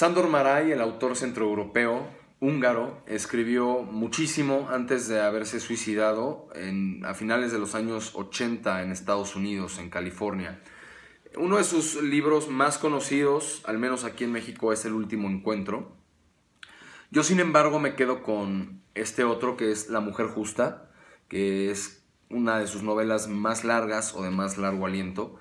Sandor Maray, el autor centroeuropeo húngaro, escribió muchísimo antes de haberse suicidado a finales de los años 80 en Estados Unidos, en California. Uno de sus libros más conocidos, al menos aquí en México, es El Último Encuentro. Yo, sin embargo, me quedo con este otro que es La Mujer Justa, que es una de sus novelas más largas o de más largo aliento,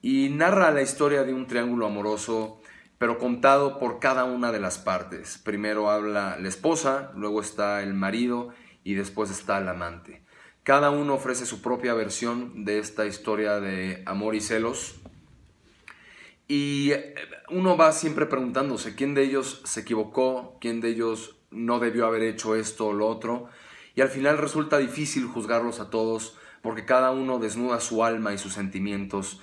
y narra la historia de un triángulo amoroso pero contado por cada una de las partes. Primero habla la esposa, luego está el marido y después está el amante. Cada uno ofrece su propia versión de esta historia de amor y celos. Y eh, uno va siempre preguntándose quién de ellos se equivocó, quién de ellos no debió haber hecho esto o lo otro. Y al final resulta difícil juzgarlos a todos porque cada uno desnuda su alma y sus sentimientos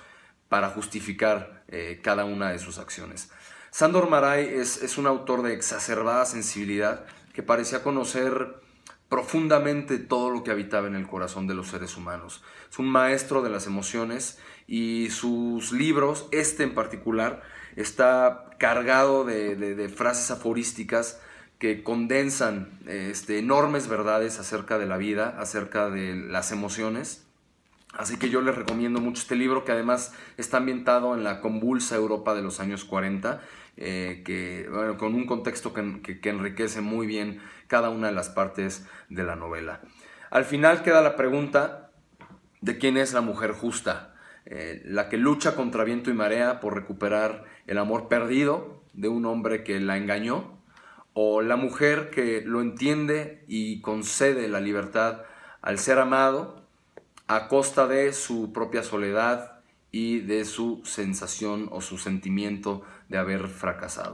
para justificar eh, cada una de sus acciones. Sandor Maray es, un autor de exacerbada sensibilidad que parecía conocer profundamente todo lo que habitaba en el corazón de los seres humanos. Es un maestro de las emociones y sus libros, este en particular, está cargado de, frases aforísticas que condensan eh, este, enormes verdades acerca de la vida, acerca de las emociones Así que yo les recomiendo mucho este libro que además está ambientado en la convulsa Europa de los años 40, eh, que, con un contexto que, enriquece muy bien cada una de las partes de la novela. Al final queda la pregunta de quién es la mujer justa, eh, la que lucha contra viento y marea por recuperar el amor perdido de un hombre que la engañó, o la mujer que lo entiende y concede la libertad al ser amado a costa de su propia soledad y de su sensación o su sentimiento de haber fracasado.